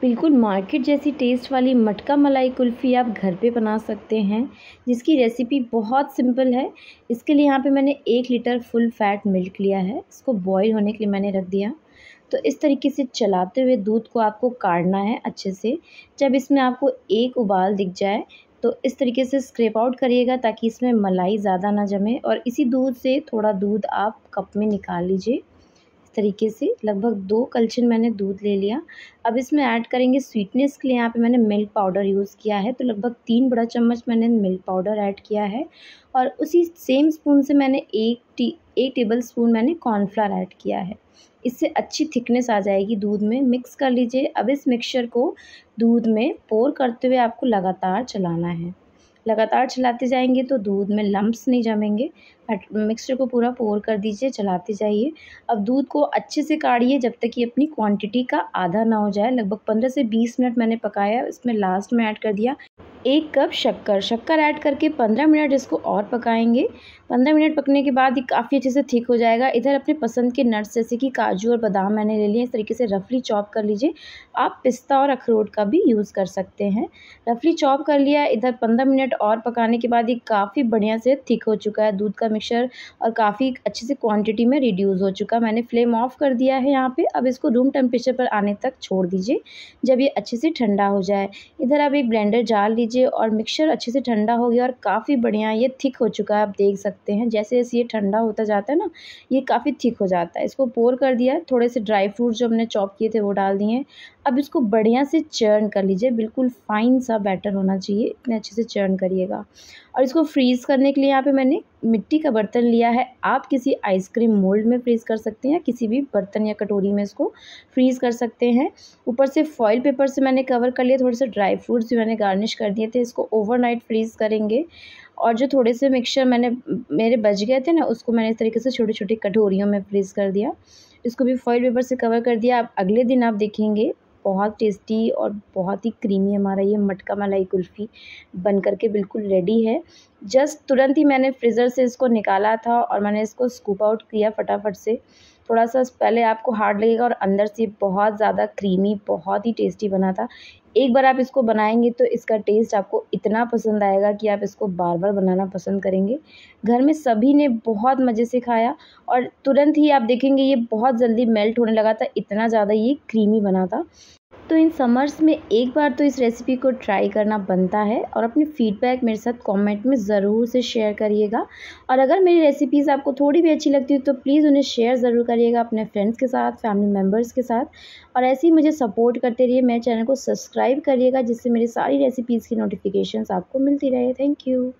बिल्कुल मार्केट जैसी टेस्ट वाली मटका मलाई कुल्फ़ी आप घर पे बना सकते हैं जिसकी रेसिपी बहुत सिंपल है इसके लिए यहाँ पे मैंने एक लीटर फुल फैट मिल्क लिया है इसको बॉईल होने के लिए मैंने रख दिया तो इस तरीके से चलाते हुए दूध को आपको काटना है अच्छे से जब इसमें आपको एक उबाल दिख जाए तो इस तरीके से स्क्रेप आउट करिएगा ताकि इसमें मलाई ज़्यादा ना जमे और इसी दूध से थोड़ा दूध आप कप में निकाल लीजिए तरीके से लगभग दो कलछन मैंने दूध ले लिया अब इसमें ऐड करेंगे स्वीटनेस के लिए यहाँ पे मैंने मिल्क पाउडर यूज़ किया है तो लगभग तीन बड़ा चम्मच मैंने मिल्क पाउडर ऐड किया है और उसी सेम स्पून से मैंने एक टी एक टेबल स्पून मैंने कॉर्नफ्लावर ऐड किया है इससे अच्छी थिकनेस आ जाएगी दूध में मिक्स कर लीजिए अब इस मिक्सचर को दूध में पोर करते हुए आपको लगातार चलाना है लगातार चलाते जाएंगे तो दूध में लम्ब्स नहीं जमेंगे मिक्सचर को पूरा पोर कर दीजिए चलाते जाइए अब दूध को अच्छे से काढ़िए जब तक कि अपनी क्वांटिटी का आधा ना हो जाए लगभग पंद्रह से बीस मिनट मैंने पकाया इसमें लास्ट में ऐड कर दिया एक कप शक्कर शक्कर ऐड करके पंद्रह मिनट इसको और पकाएंगे पंद्रह मिनट पकने के बाद ये काफ़ी अच्छे से थिक हो जाएगा इधर अपने पसंद के नट्स जैसे कि काजू और बादाम मैंने ले लिए इस तरीके से रफली चॉप कर लीजिए आप पिस्ता और अखरोट का भी यूज़ कर सकते हैं रफली चॉप कर लिया इधर पंद्रह मिनट और पकाने के बाद ये काफ़ी बढ़िया से थिक हो चुका है दूध का मिक्सचर और काफ़ी अच्छे से क्वांटिटी में रिड्यूस हो चुका मैंने फ्लेम ऑफ कर दिया है यहाँ पे अब इसको रूम टेम्परेचर पर आने तक छोड़ दीजिए जब ये अच्छे से ठंडा हो जाए इधर आप एक ब्लेंडर जाल लीजिए और मिक्सचर अच्छे से ठंडा हो गया और काफ़ी बढ़िया ये थिक हो चुका है आप देख सकते हैं जैसे जैसे ये ठंडा होता जाता है ना ये काफ़ी थिक हो जाता है इसको पोर कर दिया थोड़े से ड्राई फ्रूट जो हमने चॉप किए थे वो डाल दिए अब इसको बढ़िया से चर्न कर लीजिए बिल्कुल फाइन सा बैटर होना चाहिए इतने अच्छे से चर्न करिएगा और इसको फ्रीज़ करने के लिए यहाँ पे मैंने मिट्टी का का बर्तन लिया है आप किसी आइसक्रीम मोल्ड में फ्रीज़ कर सकते हैं किसी भी बर्तन या कटोरी में इसको फ्रीज़ कर सकते हैं ऊपर से फॉइल पेपर से मैंने कवर कर लिया थोड़े से ड्राई फ्रूट्स भी मैंने गार्निश कर दिए थे इसको ओवरनाइट फ्रीज़ करेंगे और जो थोड़े से मिक्सचर मैंने मेरे बच गए थे ना उसको मैंने इस तरीके से छोटी छोटी कटोरियों में फ्रीज़ कर दिया इसको भी फॉयल पेपर से कवर कर दिया आप अगले दिन आप देखेंगे बहुत टेस्टी और बहुत ही क्रीमी हमारा ये मटका मलाई कुल्फ़ी बन करके बिल्कुल रेडी है जस्ट तुरंत ही मैंने फ्रीज़र से इसको निकाला था और मैंने इसको स्कूप आउट किया फटाफट से थोड़ा सा पहले आपको हार्ड लगेगा और अंदर से बहुत ज़्यादा क्रीमी बहुत ही टेस्टी बना था एक बार आप इसको बनाएंगे तो इसका टेस्ट आपको इतना पसंद आएगा कि आप इसको बार बार बनाना पसंद करेंगे घर में सभी ने बहुत मज़े से खाया और तुरंत ही आप देखेंगे ये बहुत जल्दी मेल्ट होने लगा था इतना ज़्यादा ये क्रीमी बना था तो इन समर्स में एक बार तो इस रेसिपी को ट्राई करना बनता है और अपनी फ़ीडबैक मेरे साथ कमेंट में ज़रूर से शेयर करिएगा और अगर मेरी रेसिपीज़ आपको थोड़ी भी अच्छी लगती हो तो प्लीज़ उन्हें शेयर ज़रूर करिएगा अपने फ्रेंड्स के साथ फैमिली मेम्बर्स के साथ और ऐसे ही मुझे सपोर्ट करते रहिए मेरे चैनल को सब्सक्राइब करिएगा जिससे मेरी सारी रेसिपीज़ की नोटिफिकेशन आपको मिलती रहे थैंक यू